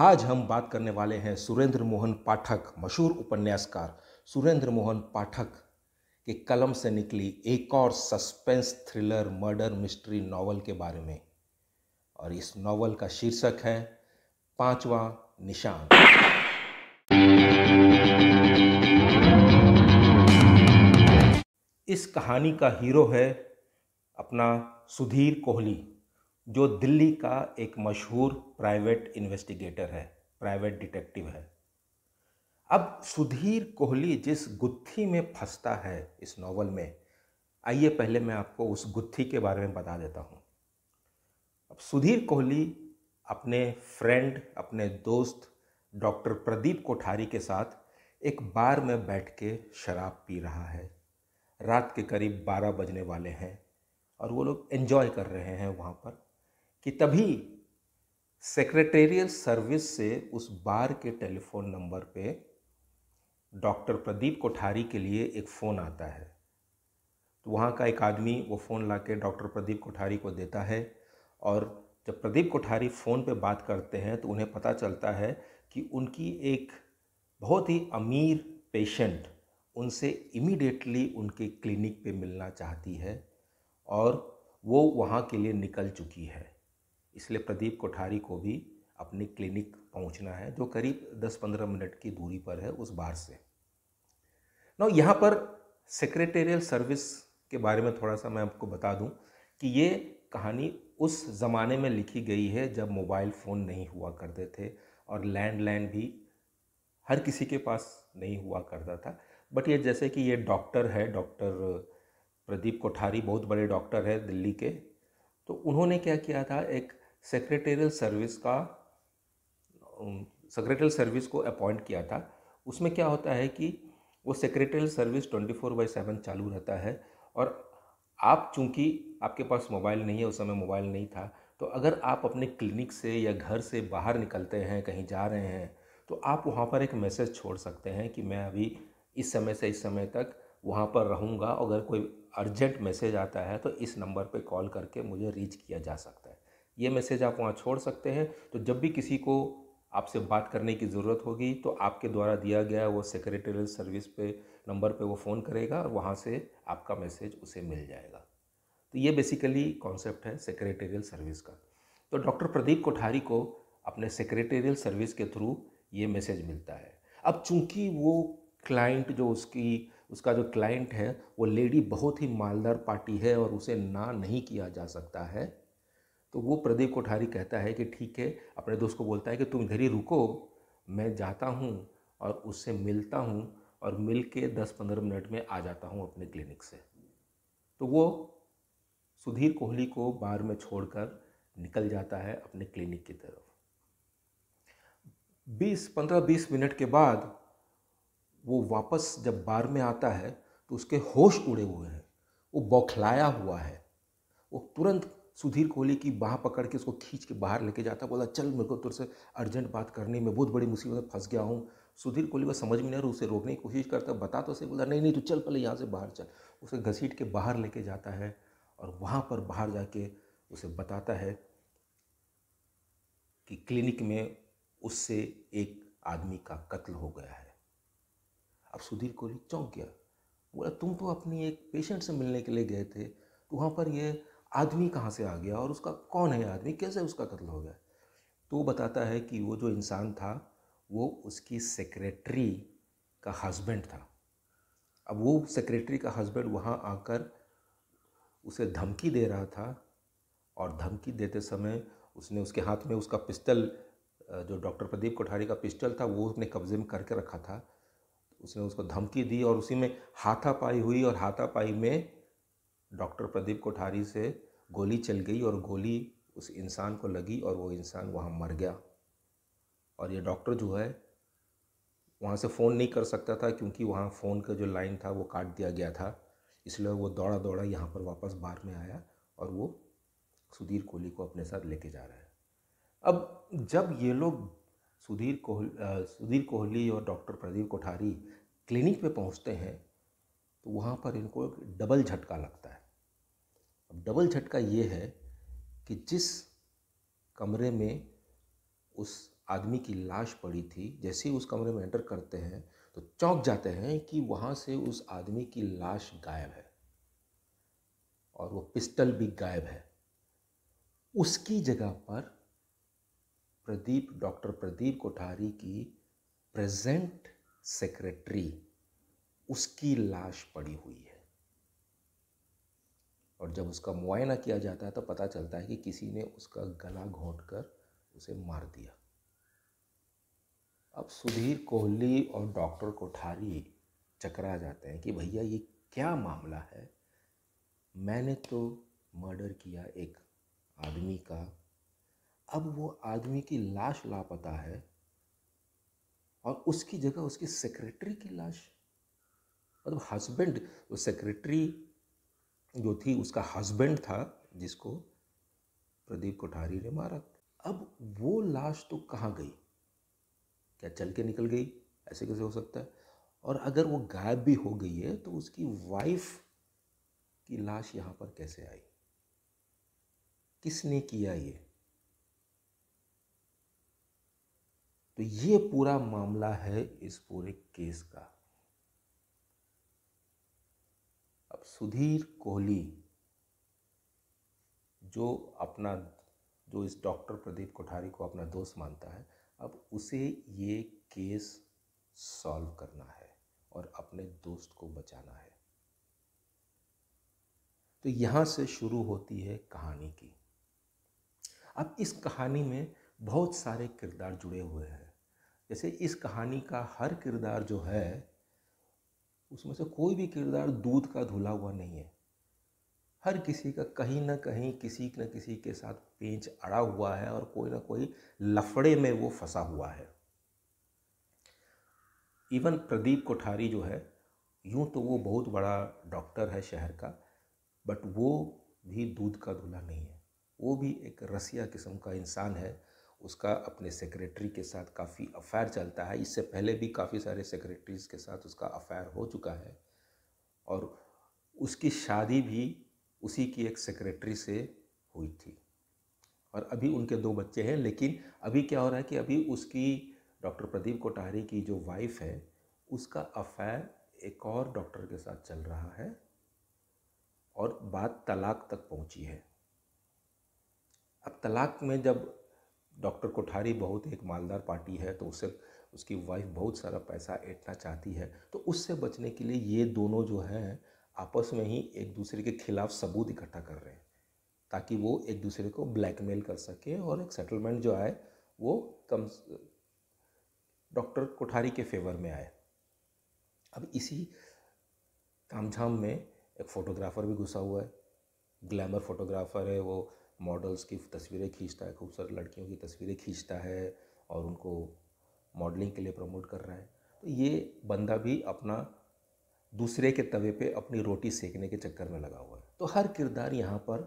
आज हम बात करने वाले हैं सुरेंद्र मोहन पाठक मशहूर उपन्यासकार सुरेंद्र मोहन पाठक के कलम से निकली एक और suspense thriller murder mystery novel के बारे में और इस नावल का शीर्षक है पांचवा निशान इस कहानी का हीरो है अपना सुधीर कोहली जो दिल्ली का एक मशहूर प्राइवेट इन्वेस्टिगेटर है प्राइवेट डिटेक्टिव है अब सुधीर कोहली जिस गुत्थी में फंसता है इस नावल में आइए पहले मैं आपको उस गुत्थी के बारे में बता देता हूँ अब सुधीर कोहली अपने फ्रेंड अपने दोस्त डॉक्टर प्रदीप कोठारी के साथ एक बार में बैठ के शराब पी रहा है रात के करीब बारह बजने वाले हैं और वो लोग एन्जॉय कर रहे हैं वहाँ पर कि तभी सेक्रेटेरियल सर्विस से उस बार के टेलीफोन नंबर पे डॉक्टर प्रदीप कोठारी के लिए एक फ़ोन आता है तो वहाँ का एक आदमी वो फ़ोन ला के डॉक्टर प्रदीप कोठारी को देता है और जब प्रदीप कोठारी फ़ोन पे बात करते हैं तो उन्हें पता चलता है कि उनकी एक बहुत ही अमीर पेशेंट उनसे इमीडिएटली उनके क्लिनिक पे मिलना चाहती है और वो वहाँ के लिए निकल चुकी है इसलिए प्रदीप कोठारी को भी अपने क्लिनिक पहुंचना है जो करीब 10-15 मिनट की दूरी पर है उस बार से नौ यहाँ पर सेक्रेटेरियल सर्विस के बारे में थोड़ा सा मैं आपको बता दूं कि ये कहानी उस ज़माने में लिखी गई है जब मोबाइल फ़ोन नहीं हुआ करते थे और लैंडलाइन भी हर किसी के पास नहीं हुआ करता था बट ये जैसे कि ये डॉक्टर है डॉक्टर प्रदीप कोठारी बहुत बड़े डॉक्टर है दिल्ली के तो उन्होंने क्या किया था एक सेक्रेटेरियल सर्विस का सेक्रेटरियल सर्विस को अपॉइंट किया था उसमें क्या होता है कि वो secretarial service twenty four by seven चालू रहता है और आप चूंकि आपके पास मोबाइल नहीं है उस समय मोबाइल नहीं था तो अगर आप अपने क्लिनिक से या घर से बाहर निकलते हैं कहीं जा रहे हैं तो आप वहाँ पर एक मैसेज छोड़ सकते हैं कि मैं अभी इस समय से इस समय तक वहाँ पर रहूँगा अगर कोई अर्जेंट मैसेज आता है तो इस नंबर पर कॉल करके मुझे रीच किया जा सकता है ये मैसेज आप वहाँ छोड़ सकते हैं तो जब भी किसी को आपसे बात करने की ज़रूरत होगी तो आपके द्वारा दिया गया वो सेक्रेटरियल सर्विस पे नंबर पे वो फ़ोन करेगा और वहाँ से आपका मैसेज उसे मिल जाएगा तो ये बेसिकली कॉन्सेप्ट है सेक्रेटेरियल सर्विस का तो डॉक्टर प्रदीप कोठारी को अपने सेक्रेटेरियल सर्विस के थ्रू ये मैसेज मिलता है अब चूंकि वो क्लाइंट जो उसकी उसका जो क्लाइंट है वो लेडी बहुत ही मालदार पार्टी है और उसे ना नहीं किया जा सकता है तो वो प्रदीप कोठारी कहता है कि ठीक है अपने दोस्त को बोलता है कि तुम इधर ही रुको मैं जाता हूँ और उससे मिलता हूँ और मिल के दस पंद्रह मिनट में आ जाता हूँ अपने क्लिनिक से तो वो सुधीर कोहली को बार में छोड़कर निकल जाता है अपने क्लिनिक की तरफ बीस पंद्रह बीस मिनट के बाद वो वापस जब बार में आता है तो उसके होश उड़े हुए हैं वो बौखलाया हुआ है वो तुरंत सुधीर कोहली की बाह पकड़ के उसको खींच के बाहर लेके जाता बोला चल मेरे को तुरसे अर्जेंट बात करनी मैं बहुत बड़ी मुसीबत में फंस गया हूँ सुधीर कोहली को समझ में नहीं उसे रोकने की कोशिश करता बता तो उसे बोला नहीं नहीं तो चल पहले यहाँ से बाहर चल उसे घसीट के बाहर लेके जाता है और वहाँ पर बाहर जाके उसे बताता है कि क्लिनिक में उससे एक आदमी का कत्ल हो गया है अब सुधीर कोहली चौंक गया बोला तुम तो अपनी एक पेशेंट से मिलने के लिए गए थे तो वहाँ पर यह आदमी कहाँ से आ गया और उसका कौन है आदमी कैसे उसका कत्ल हो गया तो वो बताता है कि वो जो इंसान था वो उसकी सेक्रेटरी का हस्बैंड था अब वो सेक्रेटरी का हस्बैंड वहाँ आकर उसे धमकी दे रहा था और धमकी देते समय उसने उसके हाथ में उसका पिस्टल जो डॉक्टर प्रदीप कोठारी का पिस्टल था वो उसने कब्जे में करके रखा था उसने उसको धमकी दी और उसी में हाथापाई हुई और हाथापाई में डॉक्टर प्रदीप कोठारी से गोली चल गई और गोली उस इंसान को लगी और वो इंसान वहाँ मर गया और ये डॉक्टर जो है वहाँ से फ़ोन नहीं कर सकता था क्योंकि वहाँ फ़ोन का जो लाइन था वो काट दिया गया था इसलिए वो दौड़ा दौड़ा यहाँ पर वापस बार में आया और वो सुधीर कोहली को अपने साथ लेके जा रहा है अब जब ये लोग सुधीर कोहली सुधीर कोहली और डॉक्टर प्रदीप कोठारी क्लिनिक पे पहुँचते हैं तो वहाँ पर इनको एक डबल झटका लगता है डबल झटका ये है कि जिस कमरे में उस आदमी की लाश पड़ी थी जैसे ही उस कमरे में एंटर करते हैं तो चौंक जाते हैं कि वहाँ से उस आदमी की लाश गायब है और वो पिस्टल भी गायब है उसकी जगह पर प्रदीप डॉक्टर प्रदीप कोठारी की प्रेजेंट सेक्रेटरी उसकी लाश पड़ी हुई है और जब उसका मुआयना किया जाता है तो पता चलता है कि किसी ने उसका गला घोंट कर उसे मार दिया अब सुधीर कोहली और डॉक्टर कोठारी चकरा जाते हैं कि भैया ये क्या मामला है मैंने तो मर्डर किया एक आदमी का अब वो आदमी की लाश लापता है और उसकी जगह उसकी सेक्रेटरी की लाश मतलब हस्बैंड वो सेक्रेटरी जो थी उसका हस्बैंड था जिसको प्रदीप कोठारी ने मारा अब वो लाश तो कहाँ गई क्या चल के निकल गई ऐसे कैसे हो सकता है और अगर वो गायब भी हो गई है तो उसकी वाइफ की लाश यहाँ पर कैसे आई किसने किया ये तो ये पूरा मामला है इस पूरे केस का सुधीर कोहली जो अपना जो इस डॉक्टर प्रदीप कोठारी को अपना दोस्त मानता है अब उसे ये केस सॉल्व करना है और अपने दोस्त को बचाना है तो यहाँ से शुरू होती है कहानी की अब इस कहानी में बहुत सारे किरदार जुड़े हुए हैं जैसे इस कहानी का हर किरदार जो है उसमें से कोई भी किरदार दूध का धुला हुआ नहीं है हर किसी का कहीं ना कहीं किसी न किसी के साथ पेंच अड़ा हुआ है और कोई ना कोई लफड़े में वो फंसा हुआ है इवन प्रदीप कोठारी जो है यूँ तो वो बहुत बड़ा डॉक्टर है शहर का बट वो भी दूध का धुला नहीं है वो भी एक रसिया किस्म का इंसान है उसका अपने सेक्रेटरी के साथ काफ़ी अफेयर चलता है इससे पहले भी काफ़ी सारे सेक्रेटरीज के साथ उसका अफेयर हो चुका है और उसकी शादी भी उसी की एक सेक्रेटरी से हुई थी और अभी उनके दो बच्चे हैं लेकिन अभी क्या हो रहा है कि अभी उसकी डॉक्टर प्रदीप कोठारी की जो वाइफ है उसका अफेयर एक और डॉक्टर के साथ चल रहा है और बात तलाक तक पहुंची है अब तलाक में जब डॉक्टर कोठारी बहुत एक मालदार पार्टी है तो उससे उसकी वाइफ बहुत सारा पैसा ऐटना चाहती है तो उससे बचने के लिए ये दोनों जो हैं आपस में ही एक दूसरे के खिलाफ सबूत इकट्ठा कर रहे हैं ताकि वो एक दूसरे को ब्लैकमेल कर सके और एक सेटलमेंट जो आए वो कम डॉक्टर कोठारी के फेवर में आए अब इसी कामझाम में एक फ़ोटोग्राफ़र भी घुसा हुआ है ग्लैमर फोटोग्राफ़र है वो मॉडल्स की तस्वीरें खींचता है खूबसूरत लड़कियों की तस्वीरें खींचता है और उनको मॉडलिंग के लिए प्रमोट कर रहा है तो ये बंदा भी अपना दूसरे के तवे पे अपनी रोटी सेकने के चक्कर में लगा हुआ है तो हर किरदार यहाँ पर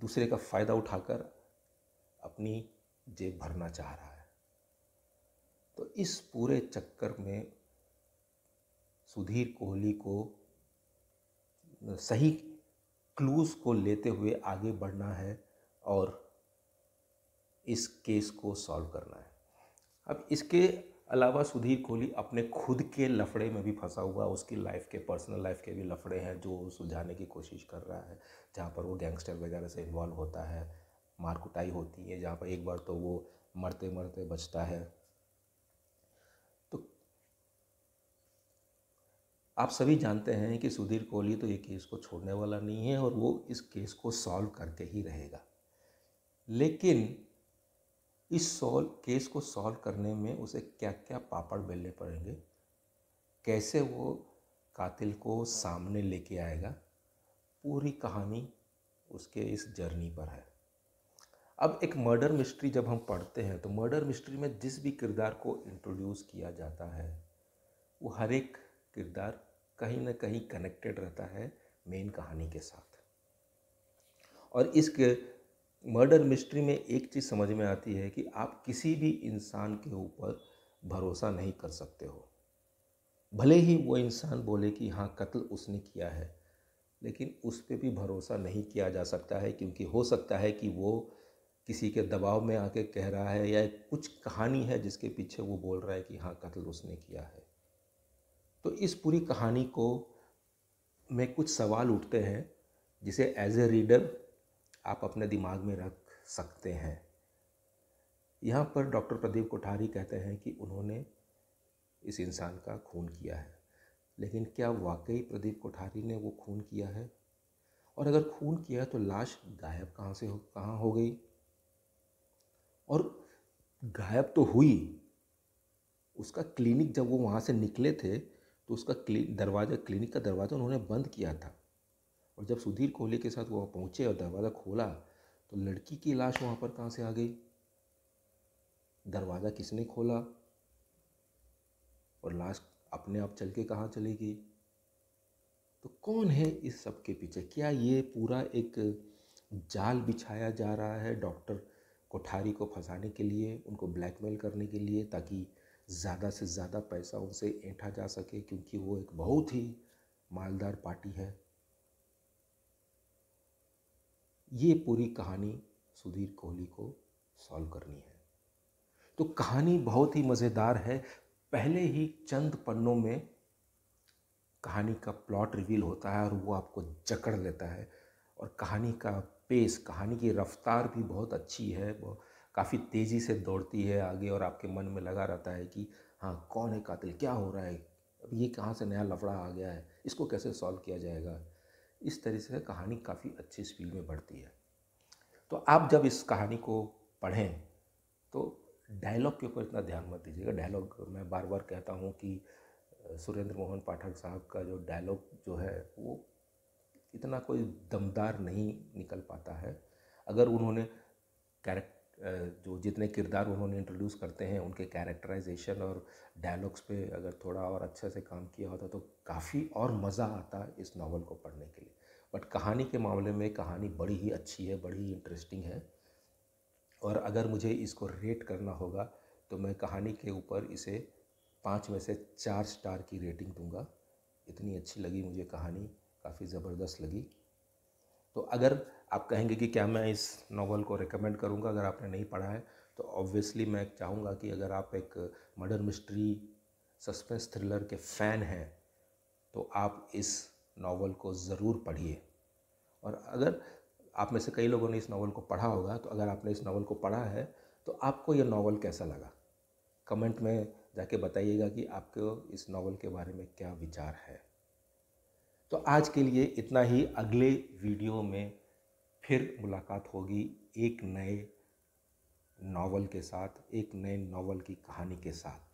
दूसरे का फ़ायदा उठाकर अपनी जेब भरना चाह रहा है तो इस पूरे चक्कर में सुधीर कोहली को सही क्लूज़ को लेते हुए आगे बढ़ना है और इस केस को सॉल्व करना है अब इसके अलावा सुधीर कोहली अपने खुद के लफड़े में भी फंसा हुआ उसकी लाइफ के पर्सनल लाइफ के भी लफड़े हैं जो सुलझाने की कोशिश कर रहा है जहाँ पर वो गैंगस्टर वगैरह से इन्वॉल्व होता है मारकुटाई होती है जहाँ पर एक बार तो वो मरते मरते बचता है आप सभी जानते हैं कि सुधीर कोहली तो ये केस को छोड़ने वाला नहीं है और वो इस केस को सॉल्व करके ही रहेगा लेकिन इस सॉल्व केस को सॉल्व करने में उसे क्या क्या पापड़ बेलने पड़ेंगे कैसे वो कातिल को सामने लेके आएगा पूरी कहानी उसके इस जर्नी पर है अब एक मर्डर मिस्ट्री जब हम पढ़ते हैं तो मर्डर मिस्ट्री में जिस भी किरदार को इंट्रोड्यूस किया जाता है वो हर एक किरदार कहीं ना कहीं कनेक्टेड रहता है मेन कहानी के साथ और इस मर्डर मिस्ट्री में एक चीज़ समझ में आती है कि आप किसी भी इंसान के ऊपर भरोसा नहीं कर सकते हो भले ही वो इंसान बोले कि हाँ कत्ल उसने किया है लेकिन उस पर भी भरोसा नहीं किया जा सकता है क्योंकि हो सकता है कि वो किसी के दबाव में आके कह रहा है या कुछ कहानी है जिसके पीछे वो बोल रहा है कि हाँ कत्ल उसने किया है तो इस पूरी कहानी को में कुछ सवाल उठते हैं जिसे एज ए रीडर आप अपने दिमाग में रख सकते हैं यहाँ पर डॉक्टर प्रदीप कोठारी कहते हैं कि उन्होंने इस इंसान का खून किया है लेकिन क्या वाकई प्रदीप कोठारी ने वो खून किया है और अगर खून किया है तो लाश गायब कहाँ से हो कहाँ हो गई और गायब तो हुई उसका क्लिनिक जब वो वहाँ से निकले थे तो उसका दरवाज़ा क्लिनिक का दरवाज़ा उन्होंने बंद किया था और जब सुधीर कोहले के साथ वहाँ पहुँचे और दरवाज़ा खोला तो लड़की की लाश वहाँ पर कहाँ से आ गई दरवाज़ा किसने खोला और लाश अपने आप चल के कहाँ चली गई तो कौन है इस सब के पीछे क्या ये पूरा एक जाल बिछाया जा रहा है डॉक्टर कोठारी को फंसाने के लिए उनको ब्लैकमेल करने के लिए ताकि ज़्यादा से ज़्यादा पैसा उनसे ऐठा जा सके क्योंकि वो एक बहुत ही मालदार पार्टी है ये पूरी कहानी सुधीर कोहली को सॉल्व करनी है तो कहानी बहुत ही मज़ेदार है पहले ही चंद पन्नों में कहानी का प्लॉट रिवील होता है और वो आपको जकड़ लेता है और कहानी का पेस कहानी की रफ्तार भी बहुत अच्छी है काफ़ी तेज़ी से दौड़ती है आगे और आपके मन में लगा रहता है कि हाँ कौन है कातिल क्या हो रहा है अब ये कहाँ से नया लफड़ा आ गया है इसको कैसे सॉल्व किया जाएगा इस तरह से कहानी काफ़ी अच्छी स्पीड में बढ़ती है तो आप जब इस कहानी को पढ़ें तो डायलॉग के ऊपर इतना ध्यान मत दीजिएगा डायलॉग मैं बार बार कहता हूँ कि सुरेंद्र मोहन पाठक साहब का जो डायलॉग जो है वो इतना कोई दमदार नहीं निकल पाता है अगर उन्होंने कैरेक्टर जो जितने किरदार उन्होंने इंट्रोड्यूस करते हैं उनके कैरेक्टराइजेशन और डायलॉग्स पे अगर थोड़ा और अच्छे से काम किया होता तो काफ़ी और मज़ा आता इस नावल को पढ़ने के लिए बट कहानी के मामले में कहानी बड़ी ही अच्छी है बड़ी ही इंटरेस्टिंग है और अगर मुझे इसको रेट करना होगा तो मैं कहानी के ऊपर इसे पाँच में से चार स्टार की रेटिंग दूंगा इतनी अच्छी लगी मुझे कहानी काफ़ी ज़बरदस्त लगी तो अगर आप कहेंगे कि क्या मैं इस नावल को रिकमेंड करूँगा अगर आपने नहीं पढ़ा है तो ऑब्वियसली मैं चाहूँगा कि अगर आप एक मर्डर मिस्ट्री सस्पेंस थ्रिलर के फ़ैन हैं तो आप इस नावल को ज़रूर पढ़िए और अगर आप में से कई लोगों ने इस नावल को पढ़ा होगा तो अगर आपने इस नावल को पढ़ा है तो आपको यह नावल कैसा लगा कमेंट में जाके बताइएगा कि आपको इस नावल के बारे में क्या विचार है तो आज के लिए इतना ही अगले वीडियो में फिर मुलाकात होगी एक नए नावल के साथ एक नए नावल की कहानी के साथ